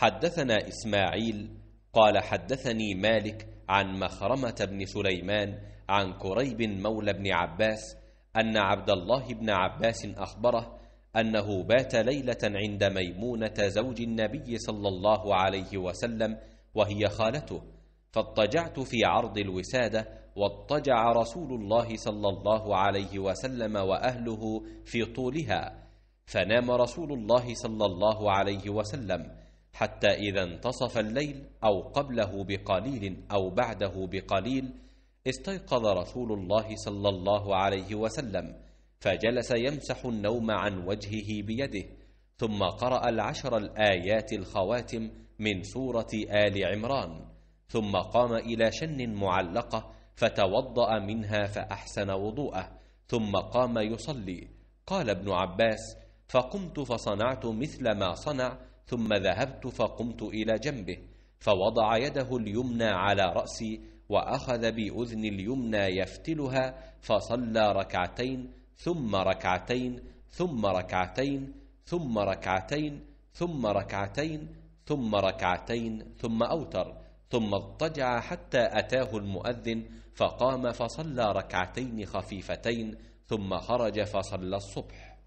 حدثنا إسماعيل قال حدثني مالك عن مخرمة بن سليمان عن كريب مولى بن عباس أن عبد الله بن عباس أخبره أنه بات ليلة عند ميمونة زوج النبي صلى الله عليه وسلم وهي خالته فاضطجعت في عرض الوسادة واضطجع رسول الله صلى الله عليه وسلم وأهله في طولها فنام رسول الله صلى الله عليه وسلم حتى إذا انتصف الليل أو قبله بقليل أو بعده بقليل استيقظ رسول الله صلى الله عليه وسلم فجلس يمسح النوم عن وجهه بيده ثم قرأ العشر الآيات الخواتم من سورة آل عمران ثم قام إلى شن معلقة فتوضأ منها فأحسن وضوءه ثم قام يصلي قال ابن عباس فقمت فصنعت مثل ما صنع ثم ذهبت فقمت إلى جنبه فوضع يده اليمنى على رأسي وأخذ بأذن اليمنى يفتلها فصلى ركعتين ثم ركعتين ثم ركعتين ثم ركعتين ثم ركعتين ثم ركعتين ثم أوتر ثم اضطجع حتى أتاه المؤذن فقام فصلى ركعتين خفيفتين ثم خرج فصلى الصبح